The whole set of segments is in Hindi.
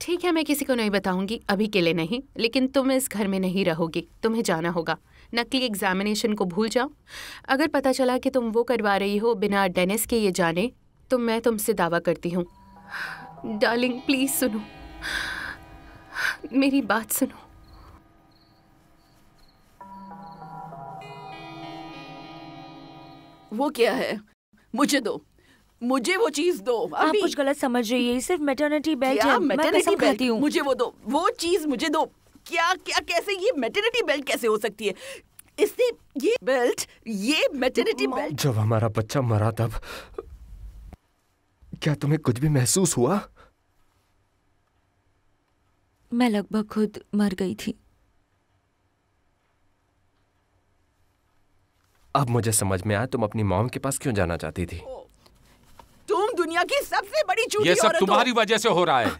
ठीक है मैं किसी को नहीं बताऊंगी अभी के लिए नहीं लेकिन तुम इस घर में नहीं रहोगी तुम्हें जाना होगा नकली एग्जामिनेशन को भूल जाओ अगर पता चला कि तुम वो करवा रही हो बिना डेनिस के ये जाने तो मैं तुमसे दावा करती हूँ डार्लिंग प्लीज़ सुनो मेरी बात सुनो वो क्या है मुझे दो मुझे वो चीज दो आप कुछ गलत समझ रही है सिर्फ मेटर्निटी बेल्ट है मेटर्निटी हूँ मुझे वो दो वो चीज मुझे दो क्या क्या कैसे ये मेटर्निटी बेल्ट कैसे हो सकती है इसने ये बेल्ट ये मेटर्निटी बेल्ट जब हमारा बच्चा मरा तब क्या तुम्हें कुछ भी महसूस हुआ मैं लगभग खुद मर गई थी अब मुझे समझ में आया तुम अपनी मॉम के पास क्यों जाना चाहती थी ओ, दुनिया की सबसे बड़ी चूती ये सब तुम्हारी वजह से हो रहा है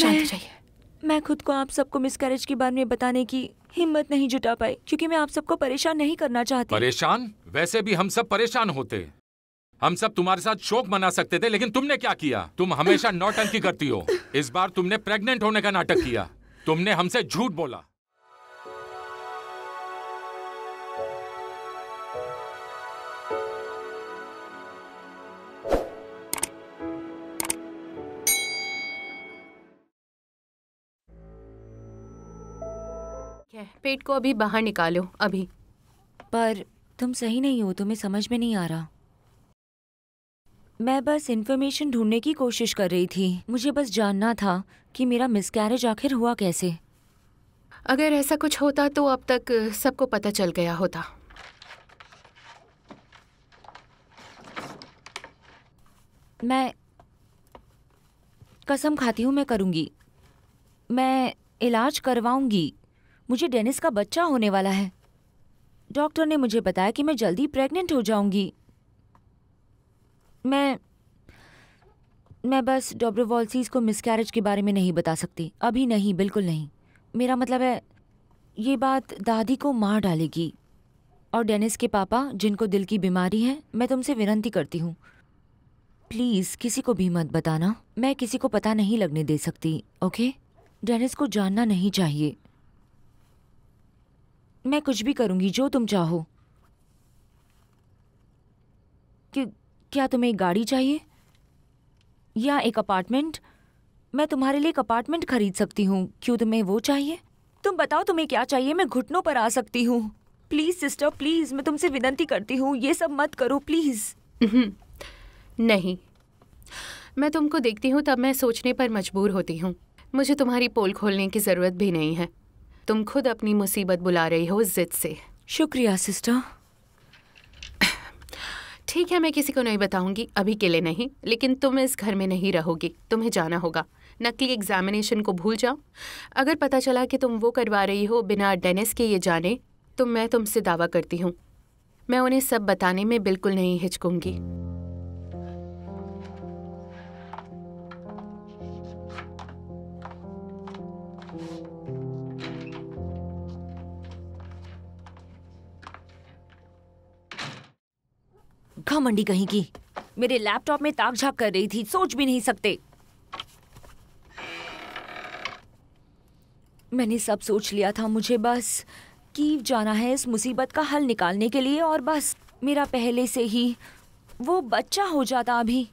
शांत रहिए मैं खुद को आप सबको मिसकैरेज के बारे में बताने की हिम्मत नहीं जुटा पाई क्योंकि मैं आप सबको परेशान नहीं करना चाहती परेशान वैसे भी हम सब परेशान होते हम सब तुम्हारे साथ शोक मना सकते थे लेकिन तुमने क्या किया तुम हमेशा नौटंकी करती हो इस बार तुमने प्रेग्नेंट होने का नाटक किया तुमने हमसे झूठ बोला है पेट को अभी बाहर निकालो अभी पर तुम सही नहीं हो तुम्हें समझ में नहीं आ रहा मैं बस इन्फॉर्मेशन ढूंढने की कोशिश कर रही थी मुझे बस जानना था कि मेरा मिसकैरेज आखिर हुआ कैसे अगर ऐसा कुछ होता तो अब तक सबको पता चल गया होता मैं कसम खाती हूँ मैं करूँगी मैं इलाज करवाऊँगी मुझे डेनिस का बच्चा होने वाला है डॉक्टर ने मुझे बताया कि मैं जल्दी प्रेग्नेंट हो जाऊंगी मैं मैं बस डॉब्रोवॉल्सीज को मिसकैरेज के बारे में नहीं बता सकती अभी नहीं बिल्कुल नहीं मेरा मतलब है ये बात दादी को मार डालेगी और डेनिस के पापा जिनको दिल की बीमारी है मैं तुमसे विनती करती हूँ प्लीज़ किसी को भी मत बताना मैं किसी को पता नहीं लगने दे सकती ओके डेनिस को जानना नहीं चाहिए मैं कुछ भी करूंगी जो तुम चाहो कि क्या तुम्हें एक गाड़ी चाहिए या एक अपार्टमेंट मैं तुम्हारे लिए एक अपार्टमेंट खरीद सकती हूँ क्यों तुम्हें वो चाहिए तुम बताओ तुम्हें क्या चाहिए मैं घुटनों पर आ सकती हूँ प्लीज सिस्टर प्लीज मैं तुमसे विनती करती हूँ ये सब मत करो प्लीज हम्म, नहीं मैं तुमको देखती हूँ तब मैं सोचने पर मजबूर होती हूँ मुझे तुम्हारी पोल खोलने की ज़रूरत भी नहीं है तुम खुद अपनी मुसीबत बुला रही हो जिद से शुक्रिया सिस्टर ठीक है मैं किसी को नहीं बताऊंगी अभी के लिए नहीं लेकिन तुम इस घर में नहीं रहोगी तुम्हें जाना होगा नकली एग्जामिनेशन को भूल जाओ अगर पता चला कि तुम वो करवा रही हो बिना डेनिस के ये जाने तो मैं तुमसे दावा करती हूँ मैं उन्हें सब बताने में बिल्कुल नहीं हिचकूंगी घमंडी कहीं की मेरे लैपटॉप में ताक झाक कर रही थी सोच भी नहीं सकते मैंने सब सोच लिया था मुझे बस कीव जाना है इस मुसीबत का हल निकालने के लिए और बस मेरा पहले से ही वो बच्चा हो जाता अभी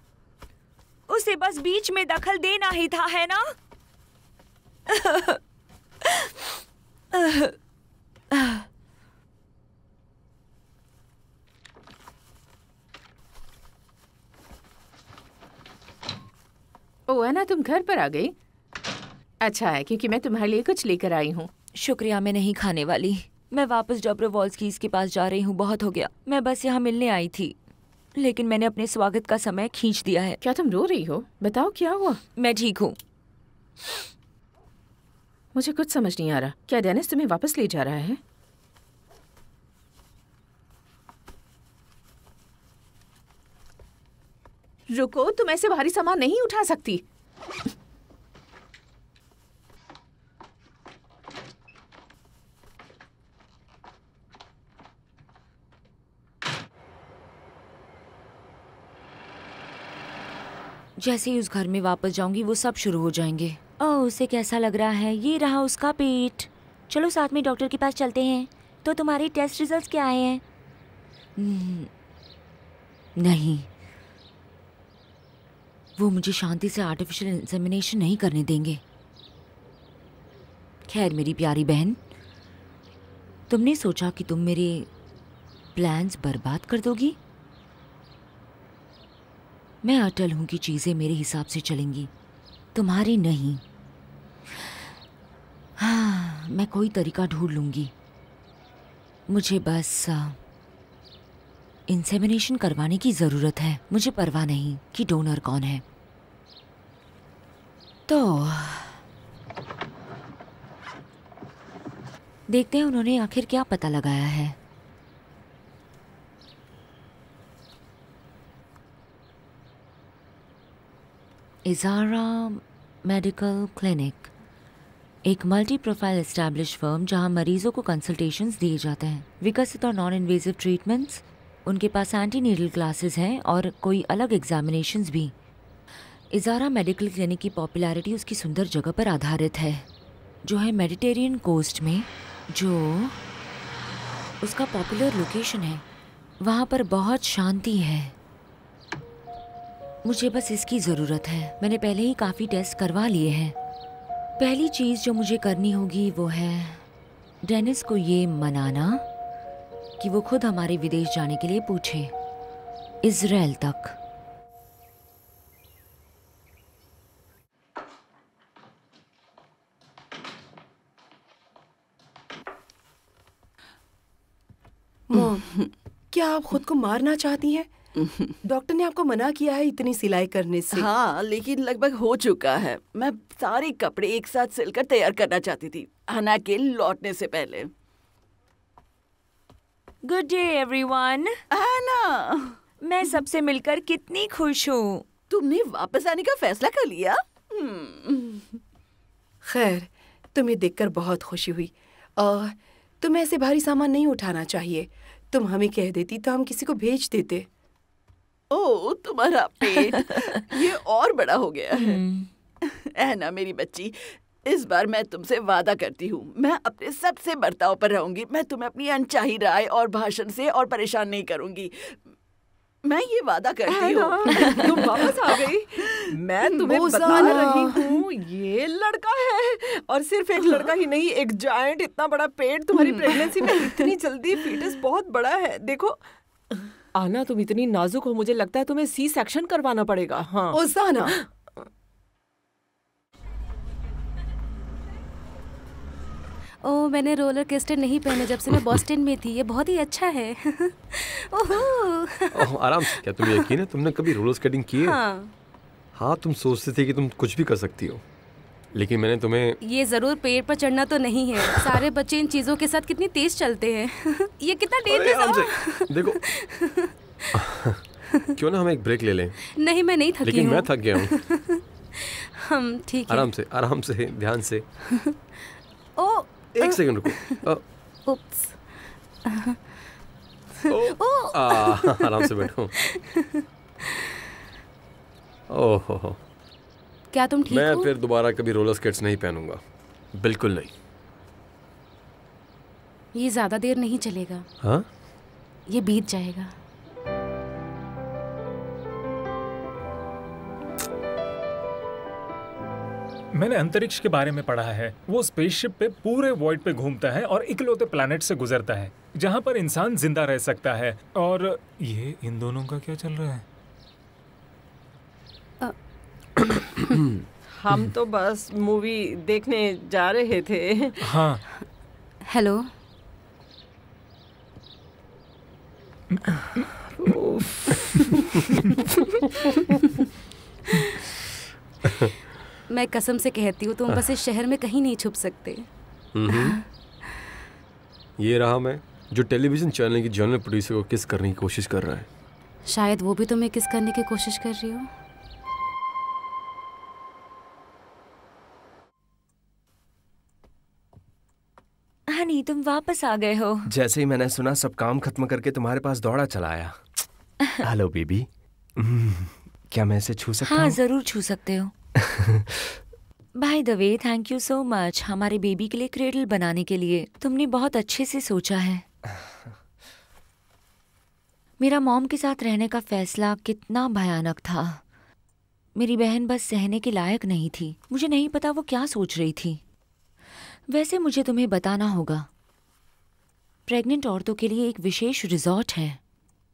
उसे बस बीच में दखल देना ही था है ना आ, आ, आ, आ, ओ तुम घर पर आ गई अच्छा है क्योंकि मैं तुम्हारे लिए कुछ लेकर आई हूँ शुक्रिया मैं नहीं खाने वाली मैं वापस डब्रोवॉल्सकीज के पास जा रही हूँ बहुत हो गया मैं बस यहाँ मिलने आई थी लेकिन मैंने अपने स्वागत का समय खींच दिया है क्या तुम रो रही हो बताओ क्या हुआ मैं ठीक हूँ मुझे कुछ समझ नहीं आ रहा क्या डेनिस तुम्हें वापस ले जा रहा है रुको तुम ऐसे भारी सामान नहीं उठा सकती जैसे ही उस घर में वापस जाऊंगी वो सब शुरू हो जाएंगे ओ, उसे कैसा लग रहा है ये रहा उसका पेट चलो साथ में डॉक्टर के पास चलते हैं तो तुम्हारे टेस्ट रिजल्ट्स क्या आए हैं हम्म, नहीं वो मुझे शांति से आर्टिफिशियल इंसेमिनेशन नहीं करने देंगे खैर मेरी प्यारी बहन तुमने सोचा कि तुम मेरे प्लान्स बर्बाद कर दोगी मैं अटल हूँ कि चीज़ें मेरे हिसाब से चलेंगी तुम्हारी नहीं हाँ मैं कोई तरीका ढूंढ लूँगी मुझे बस इंसेमिनेशन करवाने की ज़रूरत है मुझे परवाह नहीं कि डोनर कौन है तो देखते हैं उन्होंने आखिर क्या पता लगाया है इजारा मेडिकल क्लिनिक एक मल्टी प्रोफाइल एस्टैब्लिश फर्म जहां मरीजों को कंसल्टेशंस दिए जाते हैं विकसित और नॉन इन्वेजिव ट्रीटमेंट्स उनके पास एंटी नीडल क्लासेज हैं और कोई अलग एग्जामिनेशंस भी इज़ारा मेडिकल क्लिनिक की पॉपुलैरिटी उसकी सुंदर जगह पर आधारित है जो है मेडिटेरियन कोस्ट में जो उसका पॉपुलर लोकेशन है वहाँ पर बहुत शांति है मुझे बस इसकी ज़रूरत है मैंने पहले ही काफ़ी टेस्ट करवा लिए हैं पहली चीज़ जो मुझे करनी होगी वो है डेनिस को ये मनाना कि वो खुद हमारे विदेश जाने के लिए पूछे इसराइल तक क्या आप खुद को मारना चाहती हैं डॉक्टर ने आपको मना किया है इतनी सिलाई करने से हाँ लेकिन लगभग हो चुका है मैं सारे कपड़े एक साथ सिलकर तैयार करना चाहती थी हना के लौटने से पहले गुड डे एवरीवन। आना। मैं सबसे मिलकर कितनी खुश हूँ तुमने वापस आने का फैसला कर लिया हम्म। खैर तुम्हें देखकर बहुत खुशी हुई और तुम्हें ऐसे भारी सामान नहीं उठाना चाहिए तुम हमें कह देती तो हम किसी को भेज देते ओ तुम्हारा पेट ये और बड़ा हो गया है हम्म। ना मेरी बच्ची इस बार मैं तुमसे वादा करती हूँ मैं अपने सबसे बर्ताव पर रहूंगी मैं तुम्हें अपनी अनचाही राय और भाषण से और परेशान नहीं करूंगी मैं ये वादा करती हूँ तुम वापस आ गई मैं तुम्हें बता रही हूँ ये लड़का है और सिर्फ एक लड़का ही नहीं एक जायंट इतना बड़ा पेट तुम्हारी प्रेगनेंसी हम्म। में इतनी जल्दी फीटस बहुत बड़ा है देखो आना तुम इतनी नाजुक हो मुझे लगता है तुम्हें सी सेक्शन करवाना पड़ेगा हाँ ओसाना ओ मैंने रोलर केस्टर नहीं पहने जब से मैं बॉस्टन में थी ये बहुत ही अच्छा है ओहो आराम से क्या तुम्हें यकीन है तुमने कभी रोलर स्केटिंग की है हाँ हाँ तुम सोचते थे कि तुम कुछ भी कर सकती हो लेकिन मैंने तुम्हें ये जरूर पेड़ पर चढ़ना तो नहीं है सारे बच्चे इन चीजों के साथ कितनी तेज चलते हैं ये कितना डेंजरस है देखो क्यों ना हम एक ब्रेक ले लें नहीं मैं नहीं थकी लेकिन मैं थक गया हूँ हम ठीक है आराम से आराम से ध्यान से ओ एक सेकंड रुको उप्स ओ, oh. oh. oh. ah, आराम से बैठो ओहो क्या तुम ठीक मैं फिर दोबारा कभी रोलर स्केट्स नहीं पहनूंगा बिल्कुल नहीं ये ज्यादा देर नहीं चलेगा हाँ ये बीत जाएगा मैंने अंतरिक्ष के बारे में पढ़ा है वो स्पेसशिप पे पूरे वॉइड पे घूमता है और इकलौते प्लैनेट से गुजरता है जहाँ पर इंसान जिंदा रह सकता है और ये इन दोनों का क्या चल रहा है हम तो बस मूवी देखने जा रहे थे हाँ हेलो मैं कसम से कहती हूँ तुम बस इस शहर में कहीं नहीं छुप सकते ये रहा मैं जो टेलीविजन चैनल की जनरल प्रोड्यूसर को किस करने की कोशिश कर रहा है शायद वो भी तुम्हें किस करने की कोशिश कर रही हो हनी तुम वापस आ गए हो जैसे ही मैंने सुना सब काम खत्म करके तुम्हारे पास दौड़ा चला आया हेलो हम्म, बेबी क्या मैं इसे छू सकता हाँ जरूर छू सकते हो by the way thank you so much हमारे बेबी के लिए क्रेडल बनाने के लिए तुमने बहुत अच्छे से सोचा है मेरा मॉम के साथ रहने का फैसला कितना भयानक था मेरी बहन बस सहने के लायक नहीं थी मुझे नहीं पता वो क्या सोच रही थी वैसे मुझे तुम्हें बताना होगा प्रेग्नेंट औरतों के लिए एक विशेष रिजॉर्ट है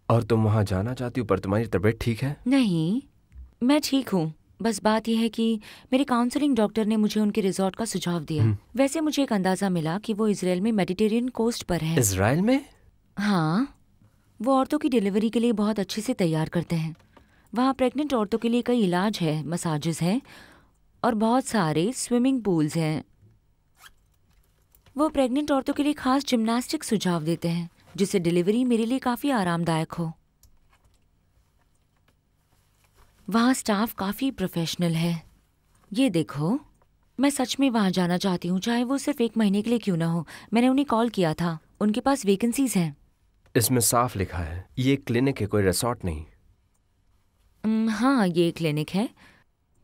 और तुम वहां जाना चाहती हो पर तुम्हारी तबीयत ठीक है नहीं मैं ठीक हूँ बस बात यह है कि मेरे काउंसलिंग डॉक्टर ने मुझे उनके रिजॉर्ट का सुझाव दिया हम्म। वैसे मुझे एक अंदाजा मिला कि वो इसराइल में मेडिटेरियन कोस्ट पर है इसराइल में हाँ वो औरतों की डिलीवरी के लिए बहुत अच्छे से तैयार करते हैं वहाँ प्रेग्नेंट औरतों के लिए कई इलाज है मसाजेस हैं और बहुत सारे स्विमिंग पूल्स हैं वो प्रेग्नेंट औरतों के लिए खास जिम्नास्टिक सुझाव देते हैं जिससे डिलीवरी मेरे लिए काफ़ी आरामदायक हो वहाँ स्टाफ काफ़ी प्रोफेशनल है ये देखो मैं सच में वहाँ जाना चाहती हूँ चाहे वो सिर्फ एक महीने के लिए क्यों ना हो मैंने उन्हें कॉल किया था उनके पास वेकेंसीज हैं इसमें साफ लिखा है ये क्लिनिक है कोई रिसोर्ट नहीं हाँ ये क्लिनिक है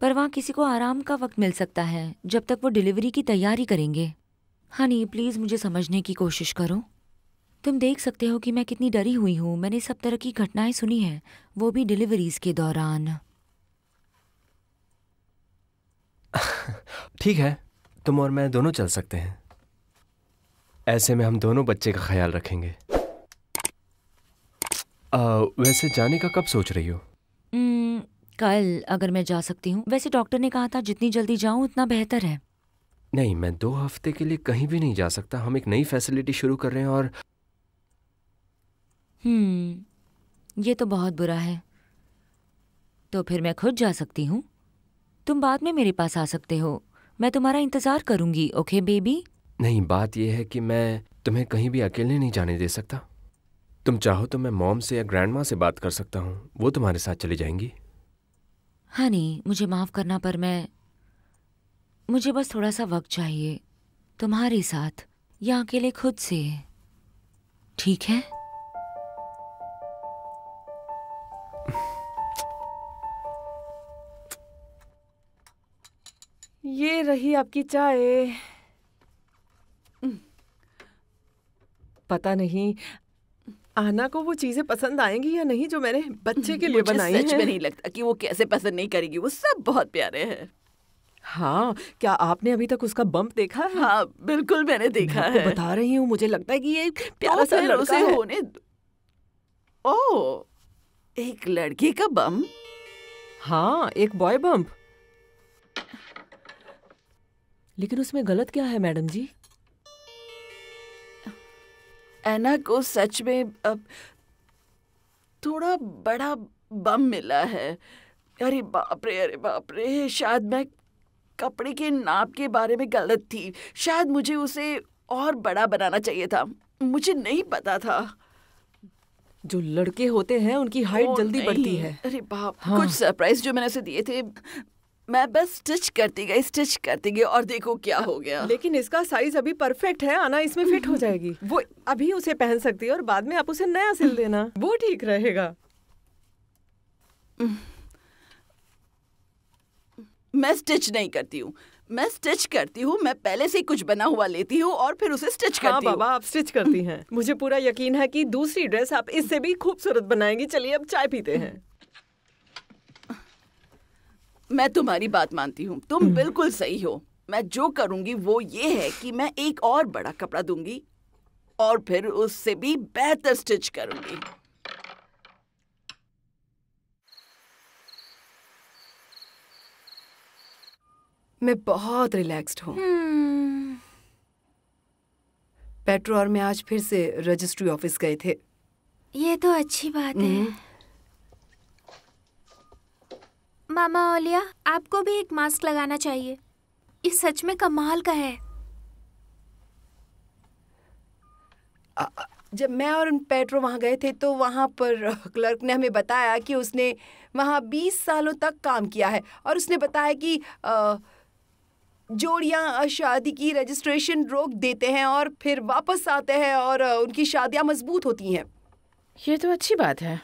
पर वहाँ किसी को आराम का वक्त मिल सकता है जब तक वो डिलीवरी की तैयारी करेंगे हाँ नहीं प्लीज़ मुझे समझने की कोशिश करो तुम देख सकते हो कि मैं कितनी डरी हुई हूँ मैंने सब तरह की घटनाएं सुनी हैं वो भी डिलीवरीज के दौरान ठीक है तुम और मैं दोनों चल सकते हैं ऐसे में हम दोनों बच्चे का ख्याल रखेंगे आ, वैसे जाने का कब सोच रही हो कल अगर मैं जा सकती हूँ वैसे डॉक्टर ने कहा था जितनी जल्दी जाऊँ उतना बेहतर है नहीं मैं दो हफ्ते के लिए कहीं भी नहीं जा सकता हम एक नई फैसिलिटी शुरू कर रहे हैं और हम्म ये तो बहुत बुरा है तो फिर मैं खुद जा सकती हूँ तुम बाद में मेरे पास आ सकते हो मैं तुम्हारा इंतजार करूंगी ओके बेबी नहीं बात यह है कि मैं तुम्हें कहीं भी अकेले नहीं जाने दे सकता तुम चाहो तो मैं मॉम से या ग्रैंड से बात कर सकता हूँ वो तुम्हारे साथ चली जाएंगी हाँ नहीं मुझे माफ़ करना पर मैं मुझे बस थोड़ा सा वक्त चाहिए तुम्हारे साथ या अकेले खुद से ठीक है ये रही आपकी चाय पता नहीं आना को वो चीजें पसंद आएंगी या नहीं जो मैंने बच्चे के लिए बनाई सच में नहीं लगता कि वो कैसे पसंद नहीं करेगी वो सब बहुत प्यारे हैं हाँ क्या आपने अभी तक उसका बम्प देखा है हाँ बिल्कुल मैंने देखा मैं है बता रही हूँ मुझे लगता है कि ये प्यारा सा लड़का उसे है। होने ओ एक लड़की का बम हाँ एक बॉय बम्प लेकिन उसमें गलत क्या है मैडम जी एना को सच में अब थोड़ा बड़ा बम मिला है अरे बाप रे अरे बाप रे शायद मैं कपड़े के नाप के बारे में गलत थी शायद मुझे उसे और बड़ा बनाना चाहिए था मुझे नहीं पता था जो लड़के होते हैं उनकी हाइट जल्दी बढ़ती है अरे बाप हाँ। कुछ सरप्राइज जो मैंने उसे दिए थे मैं बस स्टिच करती गई स्टिच करती गई और देखो क्या हो गया लेकिन इसका साइज अभी परफेक्ट है आना इसमें फिट हो जाएगी वो अभी उसे पहन सकती है और बाद में आप उसे नया सिल देना वो ठीक रहेगा मैं स्टिच नहीं करती हूँ मैं स्टिच करती हूँ मैं पहले से कुछ बना हुआ लेती हूँ और फिर उसे स्टिच हाँ करती हाँ बाबा आप स्टिच करती हैं मुझे पूरा यकीन है कि दूसरी ड्रेस आप इससे भी खूबसूरत बनाएंगी चलिए अब चाय पीते हैं मैं तुम्हारी बात मानती हूँ तुम हम्म। बिल्कुल सही हो मैं जो करूंगी वो ये है कि मैं एक और बड़ा कपड़ा दूंगी और फिर उससे भी बेहतर स्टिच करूंगी मैं बहुत रिलैक्स्ड हूँ hmm. हम्म। पेट्रो और मैं आज फिर से रजिस्ट्री ऑफिस गए थे ये तो अच्छी बात hmm. है हम्म। मामा ओलिया आपको भी एक मास्क लगाना चाहिए ये सच में कमाल का है जब मैं और पेट्रो वहाँ गए थे तो वहाँ पर क्लर्क ने हमें बताया कि उसने वहाँ बीस सालों तक काम किया है और उसने बताया कि जोड़िया शादी की रजिस्ट्रेशन रोक देते हैं और फिर वापस आते हैं और उनकी शादियाँ मजबूत होती हैं ये तो अच्छी बात है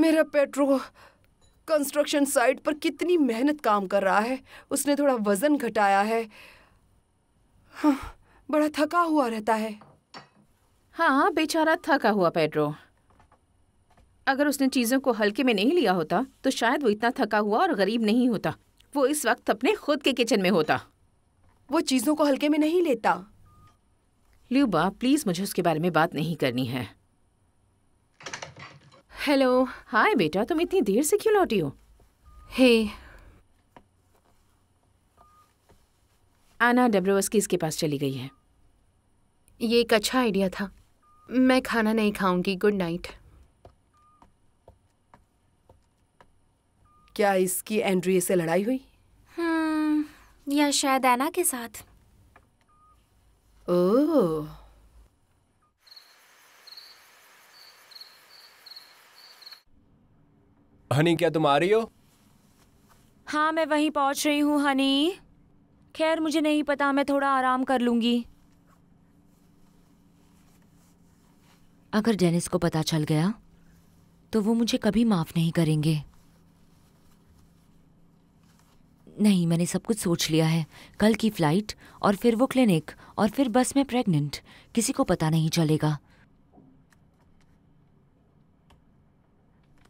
मेरा पेट्रो कंस्ट्रक्शन साइट पर कितनी मेहनत काम कर रहा है उसने थोड़ा वजन घटाया है हाँ, बड़ा थका हुआ रहता है हाँ बेचारा थका हुआ पेट्रो अगर उसने चीज़ों को हल्के में नहीं लिया होता तो शायद वो इतना थका हुआ और गरीब नहीं होता वो इस वक्त अपने खुद के किचन में होता वो चीज़ों को हल्के में नहीं लेता ल्यूबा प्लीज़ मुझे उसके बारे में बात नहीं करनी है हेलो हाय बेटा तुम इतनी देर से क्यों लौटी हो हे आना डब्रोवस्कीज के पास चली गई है ये एक अच्छा आइडिया था मैं खाना नहीं खाऊंगी गुड नाइट क्या इसकी एंड्रिया से लड़ाई हुई हम्म, या शायद एना के साथ ओह हनी क्या तुम आ रही हो हाँ मैं वहीं पहुंच रही हूँ हनी खैर मुझे नहीं पता मैं थोड़ा आराम कर लूंगी अगर डेनिस को पता चल गया तो वो मुझे कभी माफ़ नहीं करेंगे नहीं मैंने सब कुछ सोच लिया है कल की फ़्लाइट और फिर वो क्लिनिक और फिर बस में प्रेग्नेंट किसी को पता नहीं चलेगा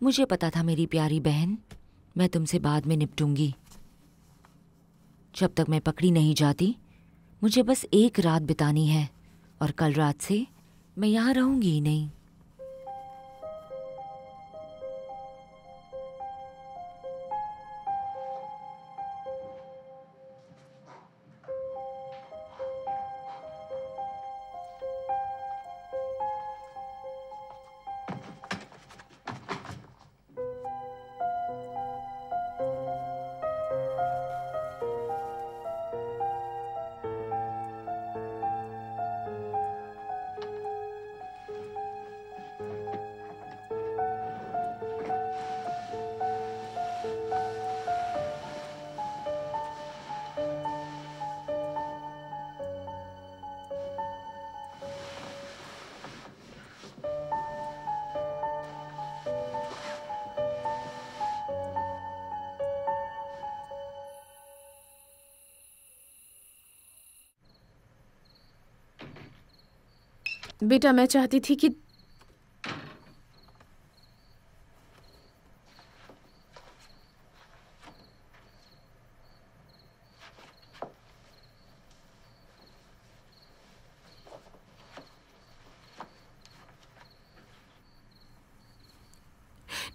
मुझे पता था मेरी प्यारी बहन मैं तुमसे बाद में निपटूंगी जब तक मैं पकड़ी नहीं जाती मुझे बस एक रात बितानी है और कल रात से मैं यहाँ रहूँगी ही नहीं बेटा मैं चाहती थी कि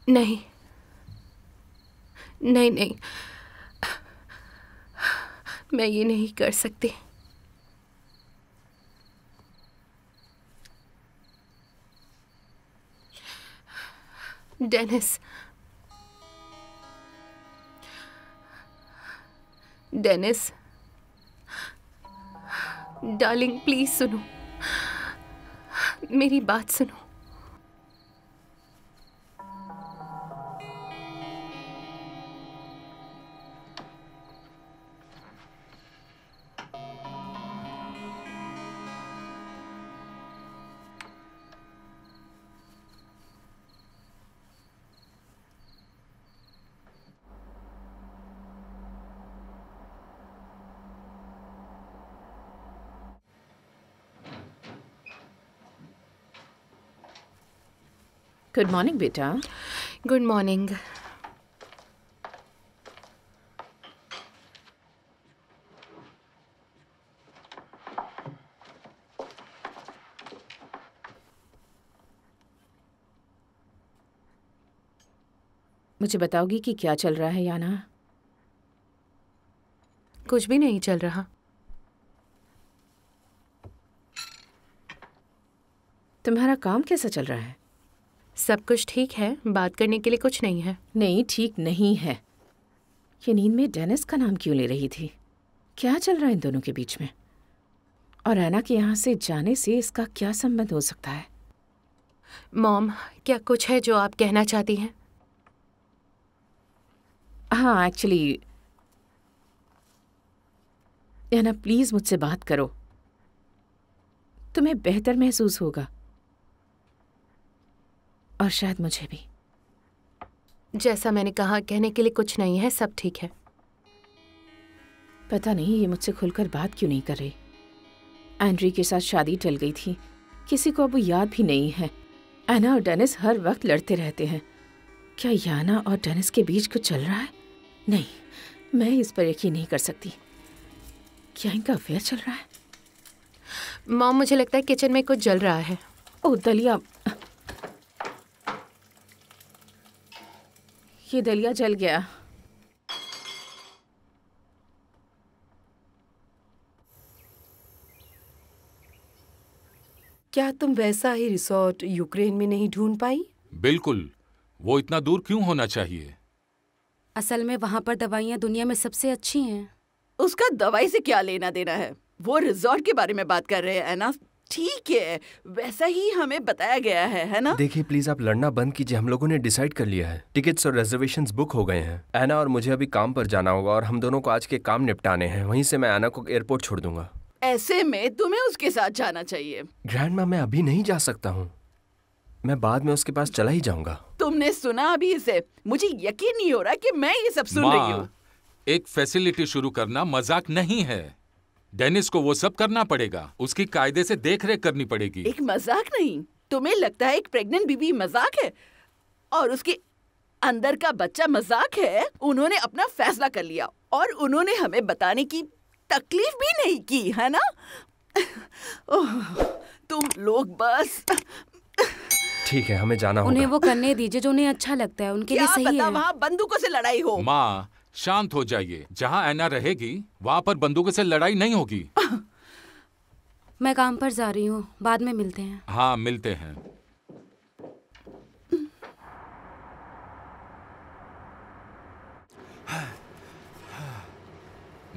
नहीं नहीं नहीं मैं ये नहीं कर सकती Dennis. डेनिस डार्लिंग प्लीज सुनो मेरी बात सुनो गुड मॉर्निंग बेटा गुड मॉर्निंग मुझे बताओगी कि क्या चल रहा है याना कुछ भी नहीं चल रहा तुम्हारा काम कैसा चल रहा है सब कुछ ठीक है बात करने के लिए कुछ नहीं है नहीं ठीक नहीं है ये नींद में डेनिस का नाम क्यों ले रही थी क्या चल रहा है इन दोनों के बीच में और ऐना के यहाँ से जाने से इसका क्या संबंध हो सकता है मॉम क्या कुछ है जो आप कहना चाहती हैं हाँ एक्चुअली ऐना प्लीज़ मुझसे बात करो तुम्हें बेहतर महसूस होगा और शायद मुझे भी जैसा मैंने कहा कहने के लिए कुछ नहीं है सब ठीक है पता नहीं ये मुझसे खुलकर बात क्यों नहीं कर रही एंड्री के साथ शादी टल गई थी किसी को अब याद भी नहीं है एना और डेनिस हर वक्त लड़ते रहते हैं क्या याना और डेनिस के बीच कुछ चल रहा है नहीं मैं इस पर यकीन नहीं कर सकती क्या इनका अफेयर चल रहा है मॉम मुझे लगता है किचन में कुछ जल रहा है ओ दलिया ये दलिया जल गया क्या तुम वैसा ही रिसोर्ट यूक्रेन में नहीं ढूंढ पाई बिल्कुल वो इतना दूर क्यों होना चाहिए असल में वहाँ पर दवाइयाँ दुनिया में सबसे अच्छी हैं उसका दवाई से क्या लेना देना है वो रिजॉर्ट के बारे में बात कर रहे हैं ना ठीक है वैसा ही हमें बताया गया है है ना देखिए प्लीज आप लड़ना बंद कीजिए हम लोगों ने डिसाइड कर लिया है टिकट्स और रिजर्वेशंस बुक हो गए हैं ऐना और मुझे अभी काम पर जाना होगा और हम दोनों को आज के काम निपटाने हैं वहीं से मैं ऐना को एयरपोर्ट छोड़ दूंगा ऐसे में तुम्हें उसके साथ जाना चाहिए ग्रैंड मैं अभी नहीं जा सकता हूँ मैं बाद में उसके पास चला ही जाऊंगा तुमने सुना अभी इसे मुझे यकीन नहीं हो रहा कि मैं ये सब सुन रही हूँ एक फैसिलिटी शुरू करना मजाक नहीं है डेनिस को वो सब करना पड़ेगा उसकी कायदे से देखरेख करनी पड़ेगी एक मजाक नहीं तुम्हें लगता है एक प्रेग्नेंट बीबी मजाक है और उसके अंदर का बच्चा मजाक है उन्होंने अपना फैसला कर लिया और उन्होंने हमें बताने की तकलीफ भी नहीं की है ना तुम लोग बस ठीक है हमें जाना होगा। उन्हें वो करने दीजिए जो उन्हें अच्छा लगता है उनके लिए सही है वहाँ बंदूकों से लड़ाई हो माँ शांत हो जाइए जहाँ ऐना रहेगी वहाँ पर बंदूक से लड़ाई नहीं होगी मैं काम पर जा रही हूँ बाद में मिलते हैं हाँ मिलते हैं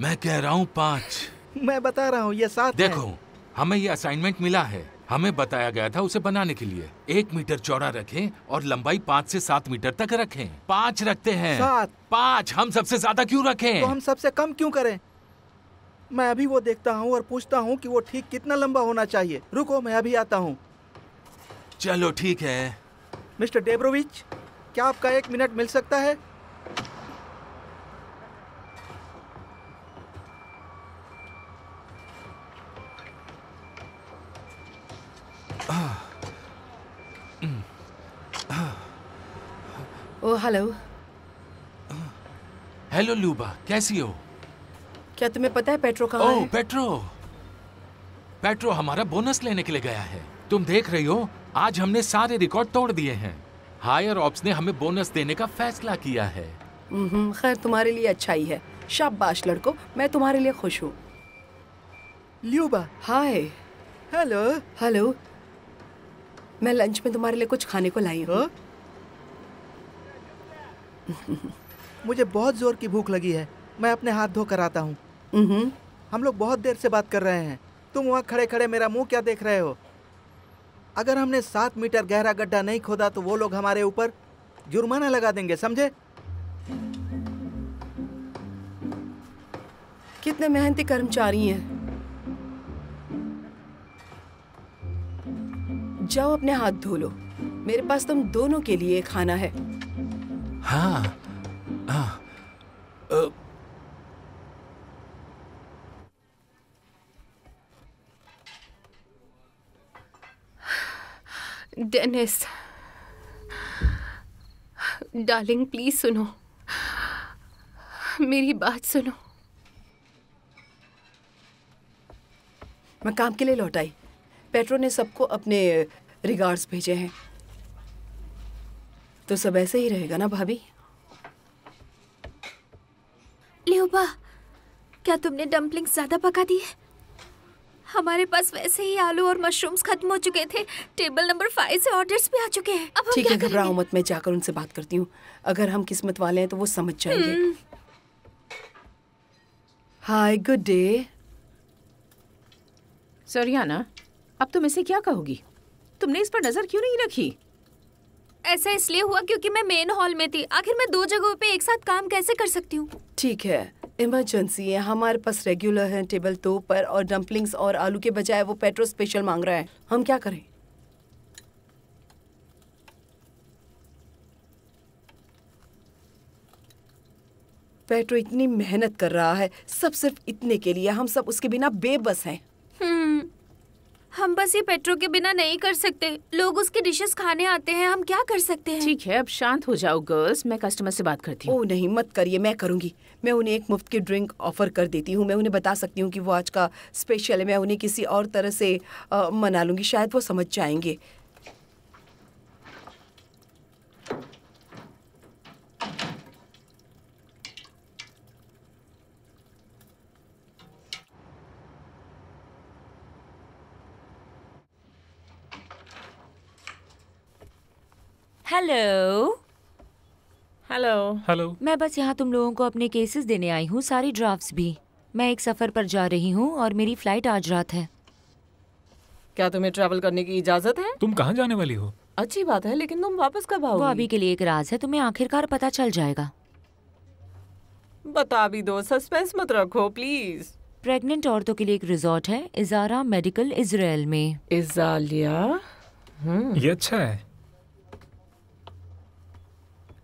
मैं कह रहा हूँ पांच मैं बता रहा हूँ ये सात देखो हमें ये असाइनमेंट मिला है हमें बताया गया था उसे बनाने के लिए एक मीटर चौड़ा रखें और लंबाई पाँच से सात मीटर तक रखें पाँच रखते हैं सात पाँच हम सबसे ज्यादा क्यों रखें तो हम सबसे कम क्यों करें मैं अभी वो देखता हूँ और पूछता हूँ कि वो ठीक कितना लंबा होना चाहिए रुको मैं अभी आता हूँ चलो ठीक है मिस्टर डेब्रोविच क्या आपका एक मिनट मिल सकता है ओ हेलो हेलो लूबा कैसी हो क्या तुम्हें पता है पेट्रो कहाँ है पेट्रो पेट्रो हमारा बोनस लेने के लिए गया है तुम देख रही हो आज हमने सारे रिकॉर्ड तोड़ दिए हैं हायर ऑप्स ने हमें बोनस देने का फैसला किया है हम्म, खैर तुम्हारे लिए अच्छा ही है शाबाश लड़को मैं तुम्हारे लिए खुश हूँ ल्यूबा हाय हेलो हेलो मैं लंच में तुम्हारे लिए कुछ खाने को लाई हूँ मुझे बहुत जोर की भूख लगी है मैं अपने हाथ धोकर आता हूँ हम्म। हम लोग बहुत देर से बात कर रहे हैं तुम वहाँ खड़े खड़े मेरा मुंह क्या देख रहे हो अगर हमने सात मीटर गहरा गड्ढा नहीं खोदा तो वो लोग हमारे ऊपर जुर्माना लगा देंगे समझे कितने मेहनती कर्मचारी हैं जाओ अपने हाथ धो लो मेरे पास तुम दोनों के लिए खाना है हाँ हाँ डेनिस डार्लिंग प्लीज सुनो मेरी बात सुनो मैं काम के लिए लौट आई पेट्रो ने सबको अपने रिगार्ड्स भेजे हैं तो सब ऐसे ही रहेगा ना भाभी लियोबा क्या तुमने डम्पलिंग ज्यादा पका दी है हमारे पास वैसे ही आलू और मशरूम्स खत्म हो चुके थे टेबल नंबर फाइव से ऑर्डर्स भी आ चुके हैं अब ठीक है घबराओ मत मैं जाकर उनसे बात करती हूँ अगर हम किस्मत वाले हैं तो वो समझ जाएंगे हाय गुड डे सोरियाना अब तुम इसे क्या कहोगी तुमने इस पर नजर क्यों नहीं रखी ऐसा इसलिए हुआ क्योंकि मैं मेन हॉल में थी आखिर मैं दो जगहों पे एक साथ काम कैसे कर सकती हूँ ठीक है इमरजेंसी है हमारे पास रेगुलर है टेबल दो तो पर और डम्पलिंग्स और आलू के बजाय वो पेट्रो स्पेशल मांग रहा है हम क्या करें पेट्रो इतनी मेहनत कर रहा है सब सिर्फ इतने के लिए हम सब उसके बिना बेबस हैं हम्म। हम बस ये पेट्रो के बिना नहीं कर सकते लोग उसके डिशेस खाने आते हैं हम क्या कर सकते हैं ठीक है अब शांत हो जाओ गर्ल्स मैं कस्टमर से बात करती हूँ नहीं मत करिए मैं करूँगी मैं उन्हें एक मुफ्त की ड्रिंक ऑफर कर देती हूँ मैं उन्हें बता सकती हूँ कि वो आज का स्पेशल है मैं उन्हें किसी और तरह से आ, मना लूँगी शायद वो समझ जाएंगे हेलो हेलो हेलो मैं बस यहाँ तुम लोगों को अपने केसेस देने आई हूँ सारी ड्राफ्ट भी मैं एक सफ़र पर जा रही हूँ और मेरी फ्लाइट आज रात है क्या तुम्हें ट्रैवल करने की इजाज़त है तुम कहाँ जाने वाली हो अच्छी बात है लेकिन तुम वापस कब आओगी? वो अभी के लिए एक राज है तुम्हें आखिरकार पता चल जाएगा बता भी दो सस्पेंस मत रखो प्लीज प्रेग्नेंट औरतों के लिए एक रिजॉर्ट है इजारा मेडिकल इसराइल में इजालिया हम्म। ये अच्छा है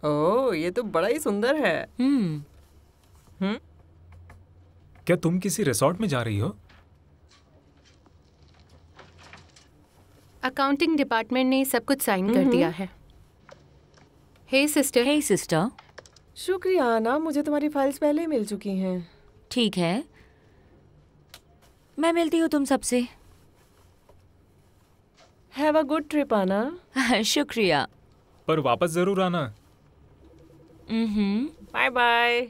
ओह ये तो बड़ा ही सुंदर है हम्म हम्म क्या तुम किसी रिसोर्ट में जा रही हो अकाउंटिंग डिपार्टमेंट ने सब कुछ साइन कर दिया है हे सिस्टर हे सिस्टर शुक्रिया आना मुझे तुम्हारी फाइल्स पहले ही मिल चुकी हैं ठीक है मैं मिलती हूँ तुम सबसे हैव अ गुड ट्रिप आना शुक्रिया पर वापस जरूर आना Mm-hmm. बाय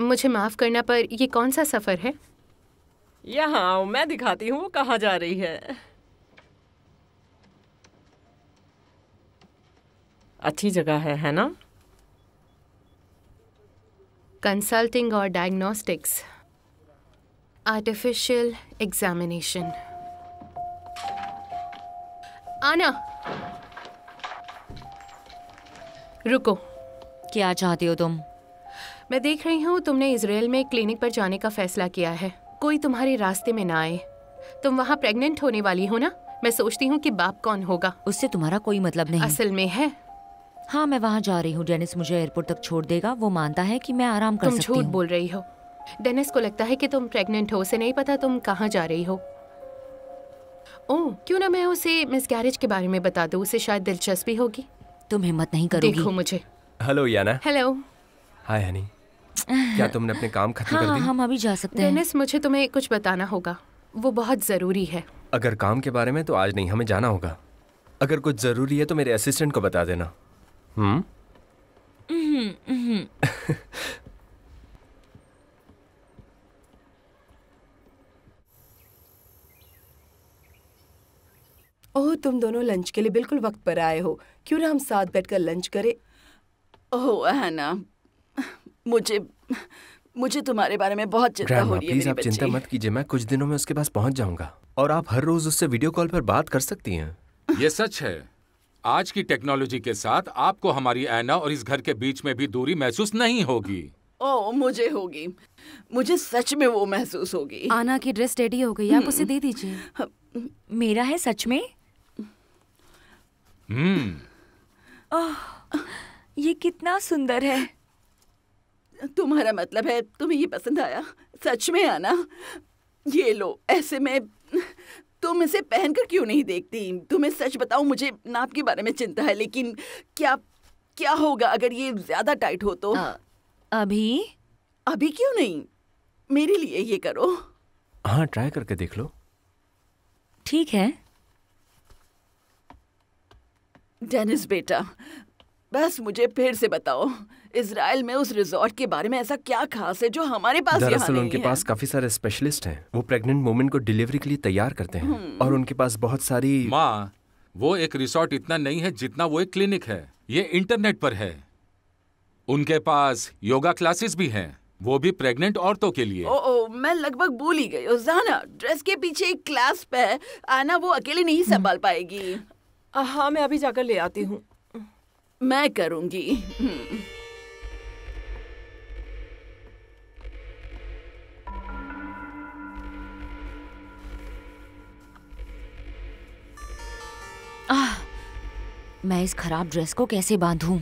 मुझे माफ करना पर ये कौन सा सफर है यहाँ मैं दिखाती हूँ वो कहाँ जा रही है अच्छी जगह है है ना कंसल्टिंग और डायग्नोस्टिक्स आर्टिफिशियल एग्जामिनेशन आना रुको क्या चाहती हो तुम मैं देख रही हूँ तुमने इसराइल में क्लिनिक पर जाने का फैसला किया है कोई तुम्हारे रास्ते में ना आए तुम वहाँ प्रेग्नेंट होने वाली हो ना मैं सोचती हूँ कि बाप कौन होगा उससे तुम्हारा कोई मतलब नहीं असल में है हाँ मैं वहाँ जा रही हूँ डेनिस मुझे एयरपोर्ट तक छोड़ देगा वो मानता है कि मैं आराम कर तुम झूठ बोल रही हो डेनिस को लगता है कि तुम प्रेग्नेंट हो उसे नहीं पता तुम कहाँ जा रही हो ओ क्यों ना मैं उसे मिस गैरेज के बारे में बता दूँ उसे शायद दिलचस्पी होगी तुम हिम्मत नहीं करोगी देखो मुझे hello Yana hello hi honey क्या तुमने अपने काम खत्म हाँ, कर दिए हम अभी जा सकते हैं मुझे तुम्हें कुछ बताना होगा वो बहुत ज़रूरी है अगर काम के बारे में तो आज नहीं हमें जाना होगा अगर कुछ ज़रूरी है तो मेरे असिस्टेंट को बता देना हम्म ओह तुम दोनों लंच के लिए बिल्कुल वक्त पर आए हो क्यों ना हम साथ बैठकर लंच करें ओह एना मुझे मुझे तुम्हारे बारे में बहुत चिंता हो रही है प्लीज आप चिंता मत कीजिए मैं कुछ दिनों में उसके पास पहुंच जाऊंगा और आप हर रोज उससे वीडियो कॉल पर बात कर सकती हैं ये सच है आज की टेक्नोलॉजी के साथ आपको हमारी ऐना और इस घर के बीच में भी दूरी महसूस नहीं होगी ओ मुझे होगी मुझे सच में वो महसूस होगी आना की ड्रेस रेडी हो गई आप उसे दे दीजिए हम्म। मेरा है सच में हम्म ओह, ये कितना सुंदर है तुम्हारा मतलब है तुम्हें ये पसंद आया सच में आना ये लो ऐसे में तुम इसे पहनकर क्यों नहीं देखती तुम्हें सच बताऊं मुझे नाप के बारे में चिंता है लेकिन क्या क्या होगा अगर ये ज्यादा टाइट हो तो आ, अभी अभी क्यों नहीं मेरे लिए ये करो हाँ ट्राई करके देख लो ठीक है डेनिस बेटा बस मुझे फिर से बताओ इसराइल में उस रिजॉर्ट के बारे में ऐसा क्या खास है जो हमारे पास दरअसल उनके है? पास काफी सारे स्पेशलिस्ट हैं वो प्रेग्नेंट वोमेन को डिलीवरी के लिए तैयार करते हैं हम्म। और उनके पास बहुत सारी माँ वो एक रिसोर्ट इतना नहीं है जितना वो एक क्लिनिक है ये इंटरनेट पर है उनके पास योगा क्लासेस भी हैं वो भी प्रेग्नेंट औरतों के लिए ओ, ओ मैं लगभग भूल ही गई ड्रेस के पीछे एक क्लास पे आना वो अकेले नहीं संभाल हम्म। पाएगी हाँ मैं अभी जाकर ले आती हूँ मैं करूंगी आ मैं इस खराब ड्रेस को कैसे बांधूं?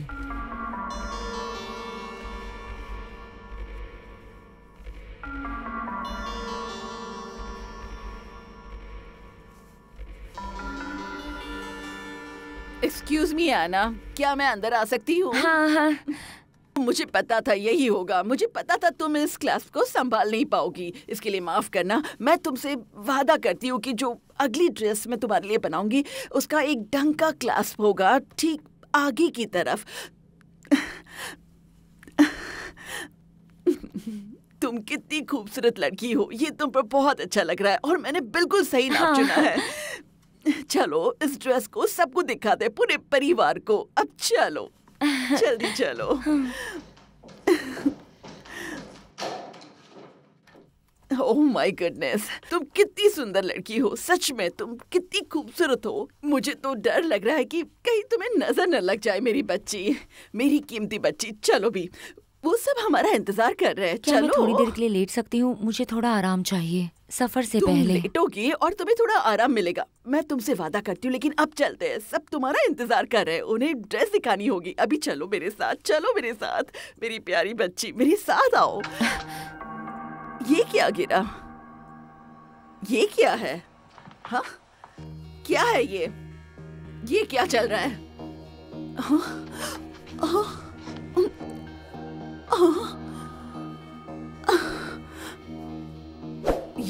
एक्सक्यूज मी आना क्या मैं अंदर आ सकती हूँ हाँ हाँ मुझे पता था यही होगा मुझे पता था तुम इस क्लास को संभाल नहीं पाओगी इसके लिए माफ करना मैं तुमसे वादा करती हूँ कि जो अगली ड्रेस मैं तुम्हारे लिए बनाऊंगी उसका एक ढंग का क्लास होगा ठीक आगे की तरफ तुम कितनी खूबसूरत लड़की हो ये तुम पर बहुत अच्छा लग रहा है और मैंने बिल्कुल सही नाम हाँ। चुना है चलो इस ड्रेस को सबको दिखा दे पूरे परिवार को अब चलो जल्दी चलो ओह माय गुडनेस तुम कितनी सुंदर लड़की हो सच में तुम कितनी खूबसूरत हो मुझे तो डर लग रहा है कि कहीं तुम्हें नजर न लग जाए मेरी बच्ची मेरी कीमती बच्ची चलो भी वो सब हमारा इंतजार कर रहे हैं चलो मैं थोड़ी देर के लिए लेट सकती हूँ मुझे थोड़ा आराम चाहिए सफर से पहले लेटोगे और तुम्हें थोड़ा आराम मिलेगा मैं तुमसे वादा करती हूँ लेकिन अब चलते हैं सब तुम्हारा इंतजार कर रहे हैं उन्हें ड्रेस दिखानी होगी अभी चलो मेरे साथ चलो मेरे साथ मेरी प्यारी बच्ची मेरे साथ आओ ये क्या गिरा ये क्या है हा? क्या है ये ये क्या चल रहा है हाँ? हाँ? हाँ? हाँ?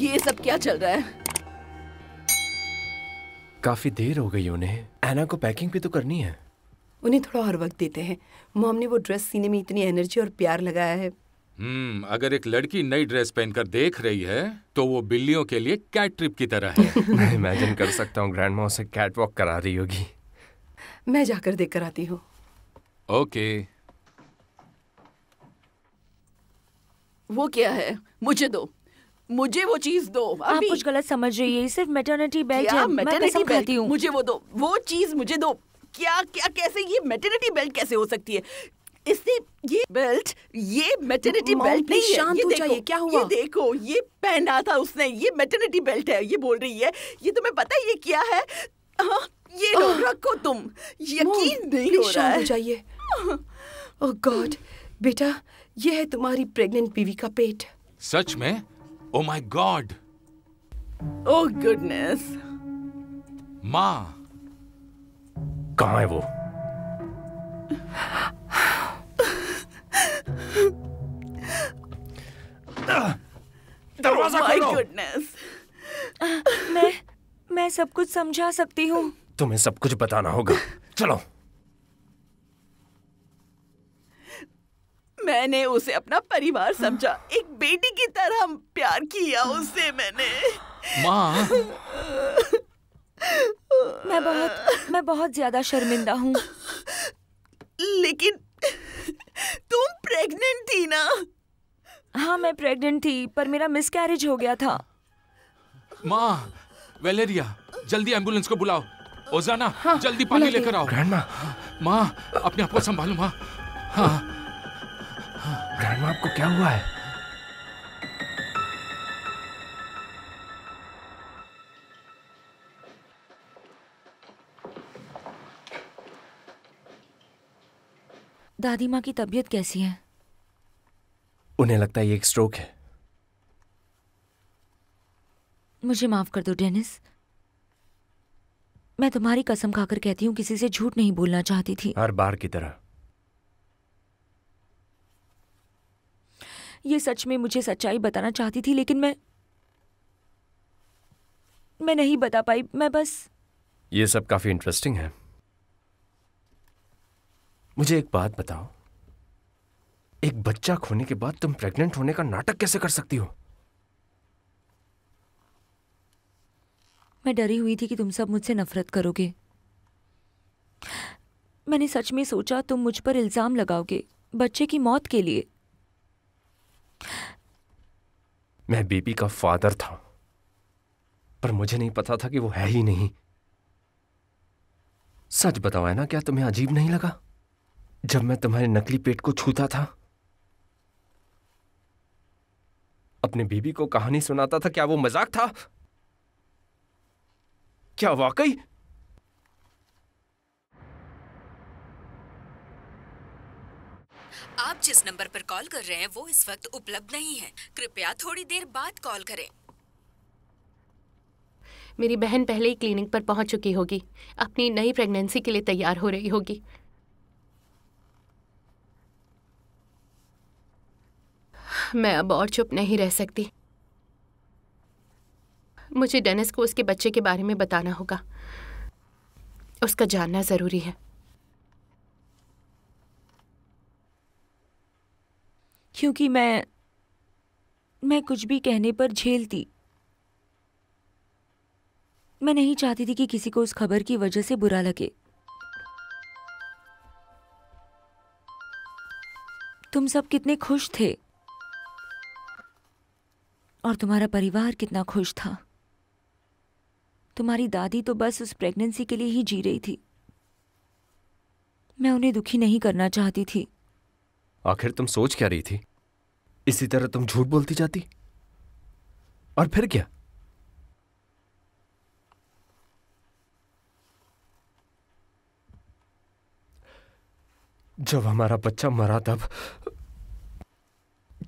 ये सब क्या चल रहा है काफी देर हो गई उन्हें एना को पैकिंग भी तो करनी है उन्हें थोड़ा और वक्त देते हैं मोम ने वो ड्रेस सीने में इतनी एनर्जी और प्यार लगाया है हम्म अगर एक लड़की नई ड्रेस पहनकर देख रही है तो वो बिल्लियों के लिए कैट ट्रिप की तरह है मैं इमेजिन कर सकता हूँ ग्रैंड से कैट वॉक करा रही होगी मैं जाकर देख कर आती हूँ ओके वो क्या है मुझे दो मुझे वो चीज दो आप कुछ गलत समझ रही है सिर्फ मेटर्निटी बेल्ट है मैं कसम खाती मुझे वो दो वो चीज मुझे दो क्या क्या कैसे ये मेटर्निटी बेल्ट कैसे हो सकती है इससे ये बेल्ट ये मेटर्निटी बेल्ट नहीं शांत हो जाइए क्या हुआ ये देखो ये पहना था उसने ये मेटर्निटी बेल्ट है ये बोल रही है ये तुम्हें पता है ये क्या है हाँ, ये लो रखो तुम यकीन नहीं हो रहा है हो जाइए ओह गॉड बेटा ये है तुम्हारी प्रेग्नेंट बीवी का पेट सच में Oh my God Oh goodness माँ कहाँ है वो दरवाजा oh खोलो। गुडनेस मैं मैं सब कुछ समझा सकती हूँ तुम्हें सब कुछ बताना होगा चलो मैंने उसे अपना परिवार समझा बेटी की तरह प्यार किया उससे मैंने माँ मैं बहुत मैं बहुत ज्यादा शर्मिंदा हूँ लेकिन तुम प्रेग्नेंट थी ना हाँ मैं प्रेग्नेंट थी पर मेरा मिसकैरेज हो गया था माँ वेलेरिया जल्दी एम्बुलेंस को बुलाओ ओजाना हाँ, जल्दी पानी लेकर आओ ग्रैंड माँ माँ अपने आप को संभालो माँ हाँ, हाँ। माँ आपको क्या हुआ है दादी माँ की तबीयत कैसी है उन्हें लगता है ये एक स्ट्रोक है मुझे माफ कर दो डेनिस मैं तुम्हारी कसम खाकर कहती हूँ किसी से झूठ नहीं बोलना चाहती थी हर बार की तरह ये सच में मुझे सच्चाई बताना चाहती थी लेकिन मैं मैं नहीं बता पाई मैं बस ये सब काफी इंटरेस्टिंग है मुझे एक बात बताओ एक बच्चा खोने के बाद तुम प्रेग्नेंट होने का नाटक कैसे कर सकती हो मैं डरी हुई थी कि तुम सब मुझसे नफरत करोगे मैंने सच में सोचा तुम मुझ पर इल्ज़ाम लगाओगे बच्चे की मौत के लिए मैं बेबी का फादर था पर मुझे नहीं पता था कि वो है ही नहीं सच बताओ है ना क्या तुम्हें अजीब नहीं लगा जब मैं तुम्हारे नकली पेट को छूता था अपने बीबी को कहानी सुनाता था क्या वो मजाक था क्या वाकई आप जिस नंबर पर कॉल कर रहे हैं वो इस वक्त उपलब्ध नहीं है कृपया थोड़ी देर बाद कॉल करें मेरी बहन पहले ही क्लिनिक पर पहुंच चुकी होगी अपनी नई प्रेगनेंसी के लिए तैयार हो रही होगी मैं अब और चुप नहीं रह सकती मुझे डेनिस को उसके बच्चे के बारे में बताना होगा उसका जानना ज़रूरी है क्योंकि मैं मैं कुछ भी कहने पर झेलती मैं नहीं चाहती थी कि किसी को उस खबर की वजह से बुरा लगे तुम सब कितने खुश थे और तुम्हारा परिवार कितना खुश था तुम्हारी दादी तो बस उस प्रेगनेंसी के लिए ही जी रही थी मैं उन्हें दुखी नहीं करना चाहती थी आखिर तुम सोच क्या रही थी इसी तरह तुम झूठ बोलती जाती और फिर क्या जब हमारा बच्चा मरा तब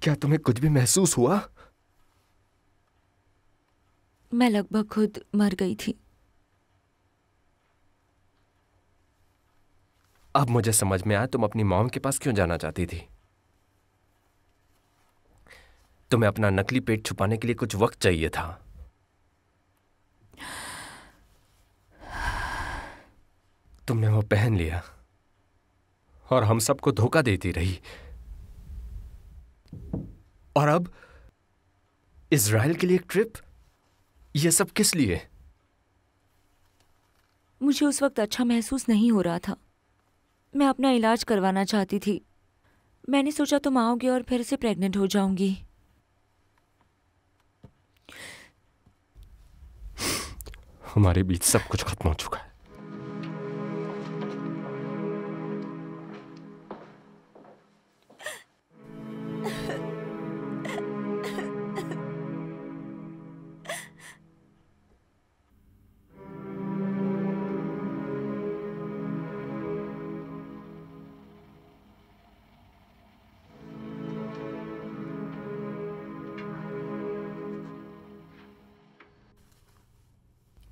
क्या तुम्हें कुछ भी महसूस हुआ मैं लगभग खुद मर गई थी अब मुझे समझ में आया तुम अपनी मॉम के पास क्यों जाना चाहती थी तुम्हें अपना नकली पेट छुपाने के लिए कुछ वक्त चाहिए था तुमने वो पहन लिया और हम सबको धोखा देती रही और अब इसराइल के लिए एक ट्रिप ये सब किस लिए मुझे उस वक्त अच्छा महसूस नहीं हो रहा था मैं अपना इलाज करवाना चाहती थी मैंने सोचा तुम आओगे और फिर से प्रेग्नेंट हो जाऊंगी हमारे बीच सब कुछ खत्म हो चुका है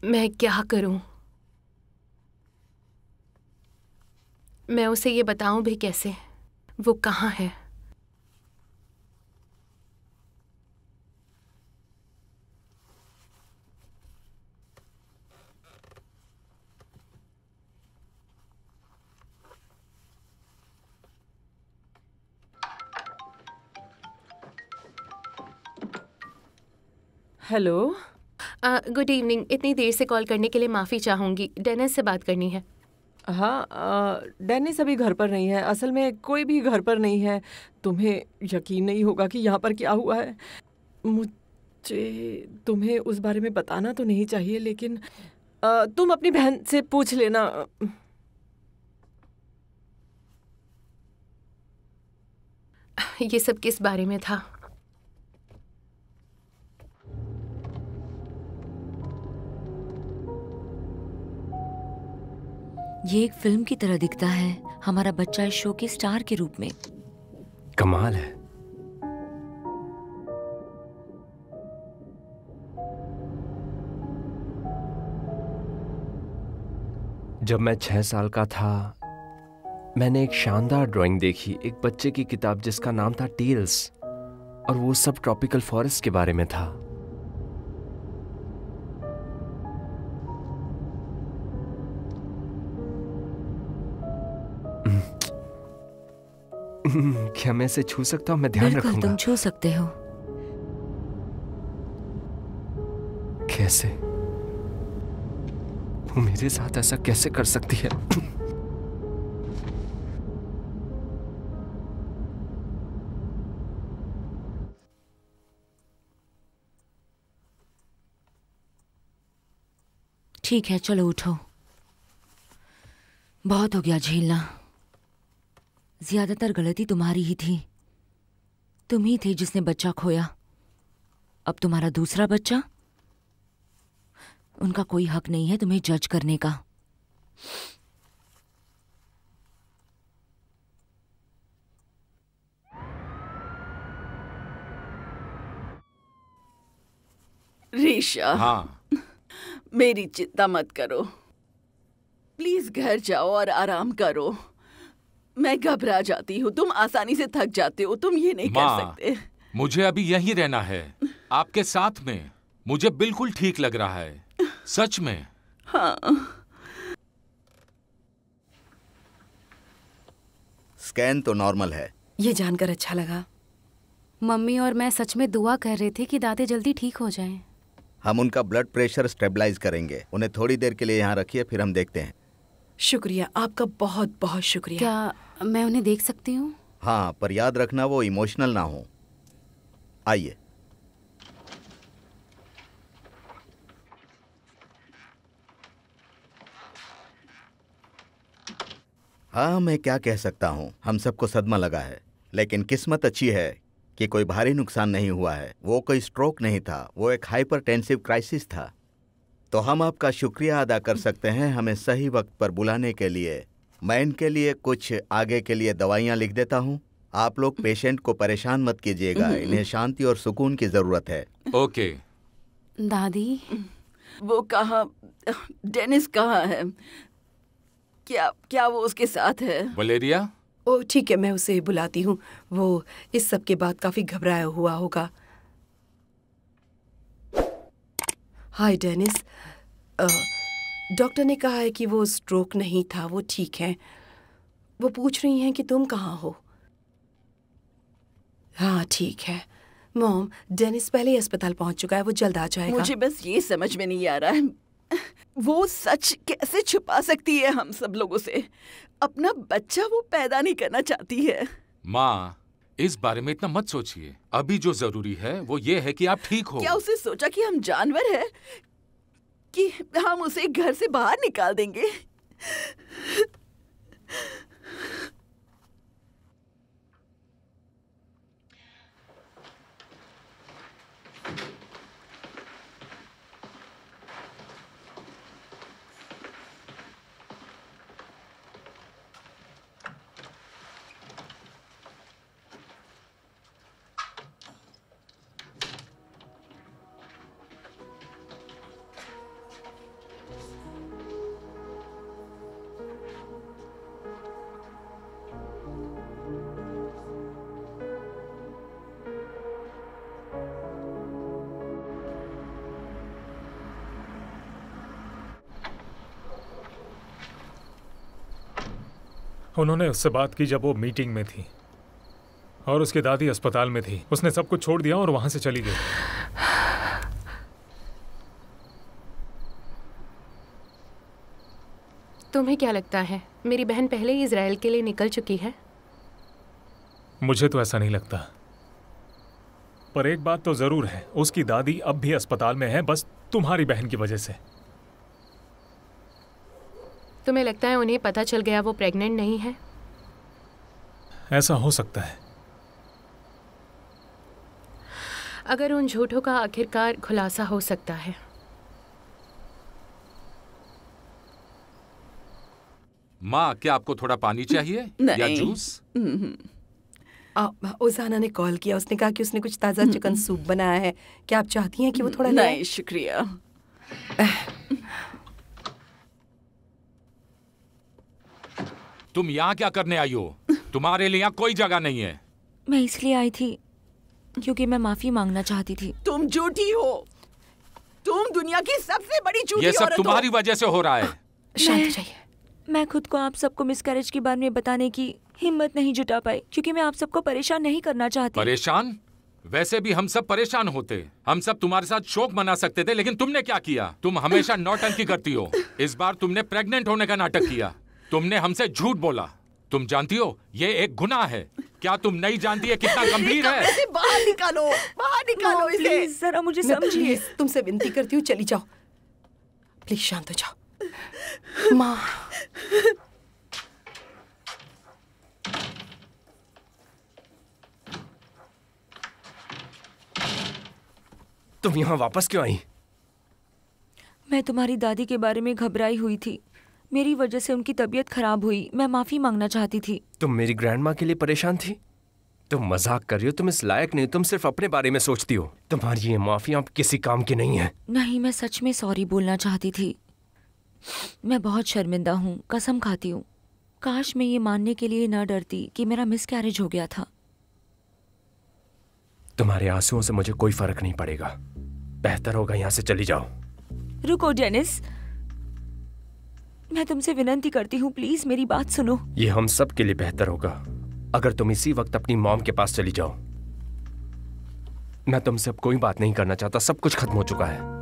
मैं क्या करूं? मैं उसे ये बताऊं भी कैसे वो कहाँ है हेलो गुड इवनिंग इतनी देर से कॉल करने के लिए माफ़ी चाहूँगी डेनिस से बात करनी है हाँ डेनिस अभी घर पर नहीं है असल में कोई भी घर पर नहीं है तुम्हें यकीन नहीं होगा कि यहाँ पर क्या हुआ है मुझे तुम्हें उस बारे में बताना तो नहीं चाहिए लेकिन आ, तुम अपनी बहन से पूछ लेना ये सब किस बारे में था ये एक फिल्म की तरह दिखता है हमारा बच्चा इस शो के स्टार के रूप में कमाल है जब मैं छह साल का था मैंने एक शानदार ड्राइंग देखी एक बच्चे की किताब जिसका नाम था टेल्स और वो सब ट्रॉपिकल फॉरेस्ट के बारे में था क्या मैं इसे छू सकता हूँ मैं ध्यान रखूंगा। तुम छू सकते हो कैसे वो मेरे साथ ऐसा कैसे कर सकती है ठीक है चलो उठो बहुत हो गया झेलना ज्यादातर गलती तुम्हारी ही थी तुम ही थे जिसने बच्चा खोया अब तुम्हारा दूसरा बच्चा उनका कोई हक नहीं है तुम्हें जज करने का रीशा हाँ मेरी चिंता मत करो प्लीज घर जाओ और आराम करो मैं घबरा जाती हूँ तुम आसानी से थक जाते हो तुम ये नहीं कर सकते मुझे अभी यही रहना है आपके साथ में मुझे बिल्कुल ठीक लग रहा है सच में हाँ स्कैन तो नॉर्मल है ये जानकर अच्छा लगा मम्मी और मैं सच में दुआ कर रहे थे कि दादी जल्दी ठीक हो जाएं। हम उनका ब्लड प्रेशर स्टेबलाइज करेंगे उन्हें थोड़ी देर के लिए यहाँ रखिए फिर हम देखते हैं शुक्रिया आपका बहुत बहुत शुक्रिया क्या मैं उन्हें देख सकती हूँ हाँ पर याद रखना वो इमोशनल ना हो आइए हाँ मैं क्या कह सकता हूँ हम सबको सदमा लगा है लेकिन किस्मत अच्छी है कि कोई भारी नुकसान नहीं हुआ है वो कोई स्ट्रोक नहीं था वो एक हाइपरटेंसिव क्राइसिस था तो हम आपका शुक्रिया अदा कर सकते हैं हमें सही वक्त पर बुलाने के लिए मैं इनके लिए कुछ आगे के लिए दवाइयाँ लिख देता हूँ आप लोग पेशेंट को परेशान मत कीजिएगा हम्म। इन्हें शांति और सुकून की जरूरत है ओके दादी हम्म। वो कहा डेनिस कहा है क्या क्या वो उसके साथ है वलेरिया ओ ठीक है मैं उसे बुलाती हूँ वो इस सब के बाद काफी घबराया हुआ होगा हाय डेनिस डॉक्टर ने कहा है कि वो स्ट्रोक नहीं था वो ठीक है वो पूछ रही हैं कि तुम कहाँ हो हाँ ठीक है मॉम डेनिस पहले ही अस्पताल पहुंच चुका है वो जल्द आ जाएगा मुझे बस ये समझ में नहीं आ रहा है वो सच कैसे छुपा सकती है हम सब लोगों से अपना बच्चा वो पैदा नहीं करना चाहती है माँ इस बारे में इतना मत सोचिए अभी जो जरूरी है वो ये है कि आप ठीक हो क्या उसे सोचा कि हम जानवर हैं कि हम उसे घर से बाहर निकाल देंगे उन्होंने उससे बात की जब वो मीटिंग में थी और उसकी दादी अस्पताल में थी उसने सब कुछ छोड़ दिया और वहां से चली गई तुम्हें क्या लगता है मेरी बहन पहले ही इसराइल के लिए निकल चुकी है मुझे तो ऐसा नहीं लगता पर एक बात तो जरूर है उसकी दादी अब भी अस्पताल में है बस तुम्हारी बहन की वजह से तुम्हें लगता है उन्हें पता चल गया वो प्रेग्नेंट नहीं है ऐसा हो सकता है अगर उन झूठों का आखिरकार खुलासा हो सकता है माँ क्या आपको थोड़ा पानी चाहिए नहीं। या जूस हम्म। ओजाना ने कॉल किया उसने कहा कि उसने कुछ ताज़ा चिकन हम्म। सूप बनाया है क्या आप चाहती हैं कि वो थोड़ा नहीं शुक्रिया तुम यहाँ क्या करने आई हो तुम्हारे लिए यहाँ कोई जगह नहीं है मैं इसलिए आई थी क्योंकि मैं माफी मांगना चाहती थी तुम झूठी हो तुम दुनिया की सबसे बड़ी झूठी ये सब तुम्हारी वजह से हो रहा है शांत रहिए मैं खुद को आप सबको मिसकैरेज के बारे में बताने की हिम्मत नहीं जुटा पाई क्योंकि मैं आप सबको परेशान नहीं करना चाहती परेशान वैसे भी हम सब परेशान होते हम सब तुम्हारे साथ शोक मना सकते थे लेकिन तुमने क्या किया तुम हमेशा नौटंकी करती हो इस बार तुमने प्रेग्नेंट होने का नाटक किया तुमने हमसे झूठ बोला तुम जानती हो ये एक गुना है क्या तुम नहीं जानती है कितना गंभीर है बाहर निकालो बाहर निकालो इसे जरा मुझे समझिए तुमसे विनती करती हूँ चली जाओ प्लीज शांत हो जाओ माँ तुम यहां वापस क्यों आई मैं तुम्हारी दादी के बारे में घबराई हुई थी मेरी वजह से उनकी तबीयत खराब हुई मैं माफी मांगना चाहती थी तुम मेरी ग्रैंड माँ के लिए परेशान थी तुम मजाक कर रही हो तुम इस लायक नहीं तुम सिर्फ अपने बारे में सोचती हो तुम्हारी ये माफी आप किसी काम की नहीं है नहीं मैं सच में सॉरी बोलना चाहती थी मैं बहुत शर्मिंदा हूँ कसम खाती हूँ काश मैं ये मानने के लिए ना डरती कि मेरा मिस कैरेज हो गया था तुम्हारे आंसुओं से मुझे कोई फर्क नहीं पड़ेगा बेहतर होगा यहाँ से चली जाओ रुको डेनिस मैं तुमसे विनती करती हूँ प्लीज मेरी बात सुनो ये हम सब के लिए बेहतर होगा अगर तुम इसी वक्त अपनी मॉम के पास चली जाओ मैं तुमसे अब कोई बात नहीं करना चाहता सब कुछ खत्म हो चुका है